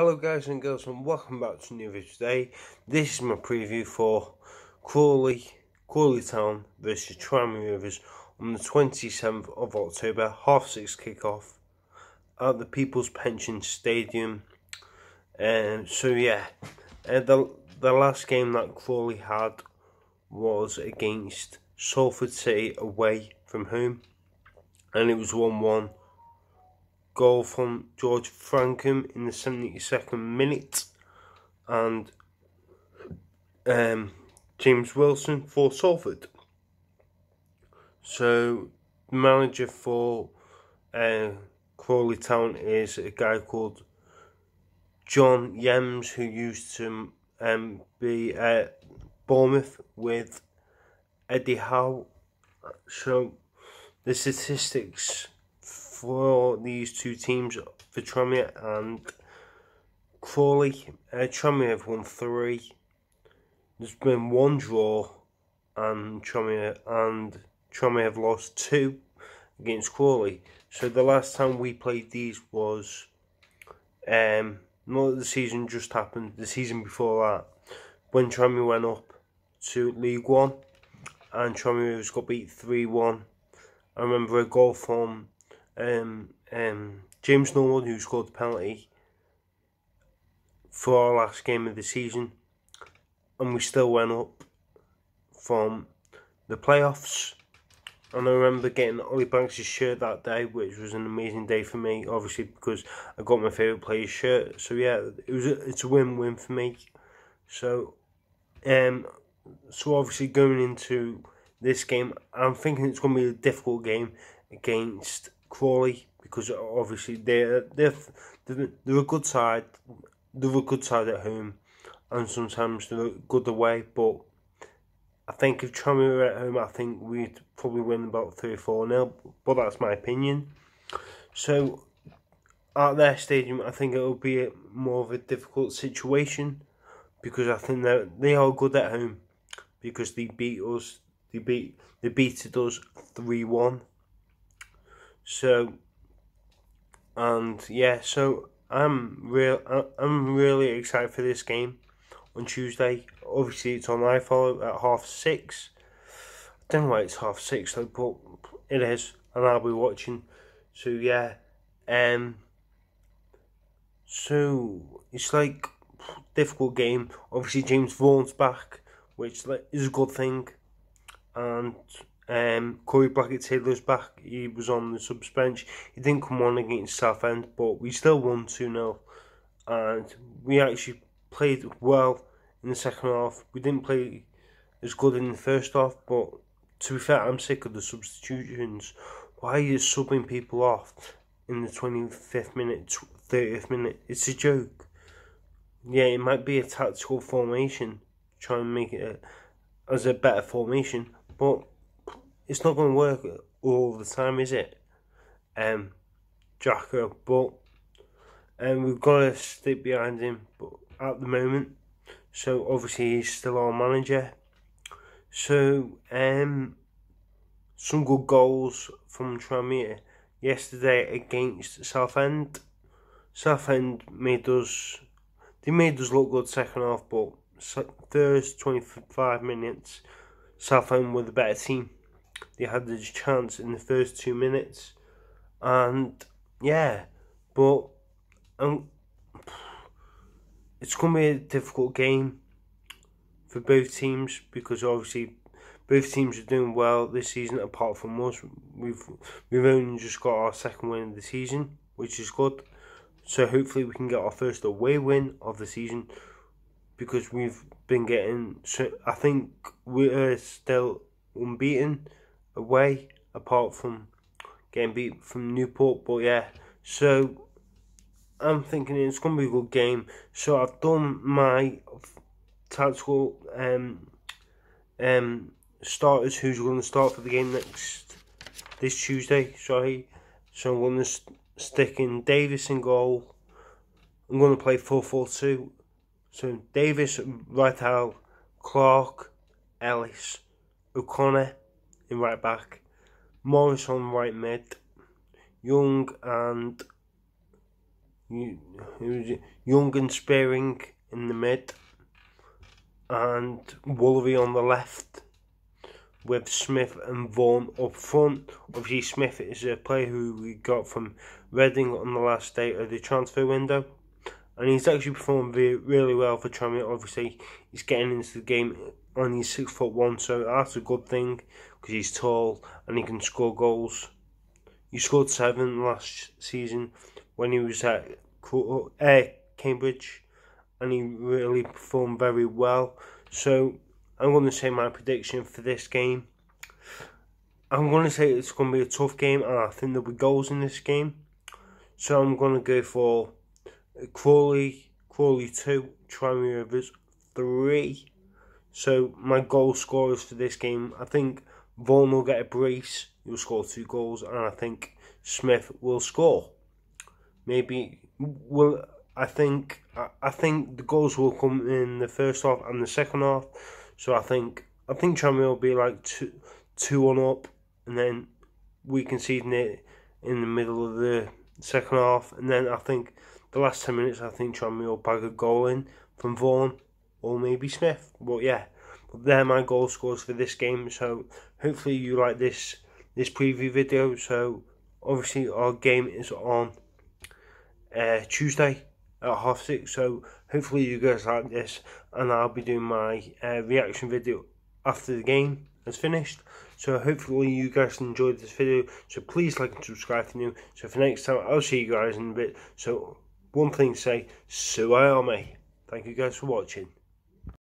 Hello guys and girls and welcome back to a new video today. This is my preview for Crawley, Crawley Town versus Tramway Rovers on the 27th of October, half six kickoff at the People's Pension Stadium. Um, so yeah, uh, the, the last game that Crawley had was against Salford City away from home and it was 1-1 goal from George Frankham in the 72nd minute and um, James Wilson for Salford. So, manager for uh, Crawley Town is a guy called John Yems, who used to um, be at Bournemouth with Eddie Howe. So, the statistics for these two teams for and Crawley. Uh, have won three. There's been one draw, and Tramier and Tramier have lost two against Crawley. So the last time we played these was um, not the season just happened, the season before that, when Tramier went up to League One, and Tramier was got beat three one. I remember a goal from um, um, James Norwood, who scored the penalty for our last game of the season, and we still went up from the playoffs. And I remember getting Ollie Banks' shirt that day, which was an amazing day for me, obviously because I got my favourite player's shirt. So yeah, it was a, it's a win-win for me. So, um, so obviously going into this game, I'm thinking it's going to be a difficult game against Crawley because obviously they they they're a good side. They're a good side at home, and sometimes they're good away. But I think if Trammy were at home, I think we'd probably win about three or four nil. But that's my opinion. So at their stadium, I think it'll be more of a difficult situation because I think that they are good at home because they beat us. They beat they beat us three one. So, and yeah, so I'm real. I'm really excited for this game on Tuesday. Obviously, it's on iFollow at half six. I don't know why it's half six though, but it is, and I'll be watching. So yeah, um, so it's like difficult game. Obviously, James Vaughan's back, which is a good thing, and um, Corey Brackett Taylor's back. He was on the subs bench. He didn't come on against Southend, but we still won 2 0. And we actually played well in the second half. We didn't play as good in the first half, but to be fair, I'm sick of the substitutions. Why are you subbing people off in the 25th minute, 30th minute? It's a joke. Yeah, it might be a tactical formation, try and make it a, as a better formation, but it's not going to work all the time, is it? Um, Jacko, uh, but um, we've got to stick behind him. But at the moment, so obviously he's still our manager. So um, some good goals from Tramier yesterday against Southend. Southend made us, they made us look good second half, but first 25 minutes, Southend were the better team. They had this chance in the first two minutes, and yeah, but um, it's going to be a difficult game for both teams because obviously both teams are doing well this season. Apart from us, we've we've only just got our second win of the season, which is good. So hopefully we can get our first away win of the season because we've been getting. So I think we're still unbeaten away, apart from getting beat from Newport. But yeah, so I'm thinking it's going to be a good game. So I've done my tactical um, um, starters who's going to start for the game next this Tuesday. Sorry, so I'm going to stick in Davis in goal. I'm going to play 4 4 2. So Davis, out, Clark, Ellis, O'Connor, in right back, Morris on right mid, Young and Young and Spearing in the mid, and Wolverine on the left with Smith and Vaughan up front. Obviously, Smith is a player who we got from Reading on the last day of the transfer window. And he's actually performed really well for Tranmere. Obviously, he's getting into the game and he's six foot one, so that's a good thing because he's tall and he can score goals. He scored seven last season when he was at Cambridge, and he really performed very well. So I'm going to say my prediction for this game. I'm going to say it's going to be a tough game, and I think there'll be goals in this game. So I'm going to go for Crawley, Crawley 2, Trimey Rivers 3. So my goal scorers for this game, I think Vaughan will get a brace. He'll score two goals, and I think Smith will score. Maybe will I think I think the goals will come in the first half and the second half. So I think I think Tranmere will be like two two one up, and then we concede it in the middle of the second half, and then I think the last ten minutes I think Tranmere will bag a goal in from Vaughan or maybe Smith. But yeah, they're my goal scores for this game. So hopefully you like this this preview video. So obviously our game is on uh, Tuesday at half six. So hopefully you guys like this, and I'll be doing my uh, reaction video after the game has finished. So hopefully you guys enjoyed this video. So please like and subscribe to new. So for next time, I'll see you guys in a bit. So one thing to say, Army. Eh? Thank you guys for watching.